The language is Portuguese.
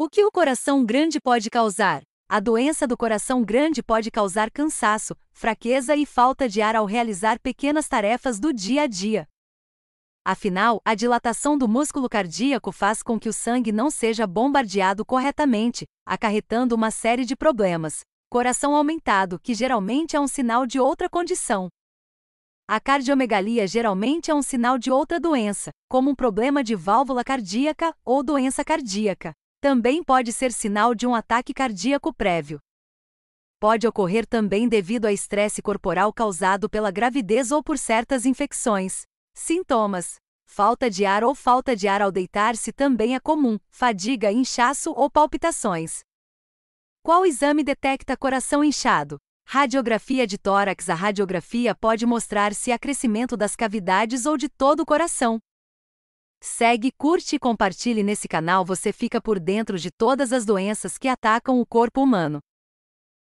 O que o coração grande pode causar? A doença do coração grande pode causar cansaço, fraqueza e falta de ar ao realizar pequenas tarefas do dia a dia. Afinal, a dilatação do músculo cardíaco faz com que o sangue não seja bombardeado corretamente, acarretando uma série de problemas. Coração aumentado, que geralmente é um sinal de outra condição. A cardiomegalia geralmente é um sinal de outra doença, como um problema de válvula cardíaca ou doença cardíaca também pode ser sinal de um ataque cardíaco prévio. Pode ocorrer também devido a estresse corporal causado pela gravidez ou por certas infecções. Sintomas: falta de ar ou falta de ar ao deitar-se também é comum, fadiga, inchaço ou palpitações. Qual exame detecta coração inchado? Radiografia de tórax. A radiografia pode mostrar se há crescimento das cavidades ou de todo o coração, Segue, curte e compartilhe nesse canal, você fica por dentro de todas as doenças que atacam o corpo humano.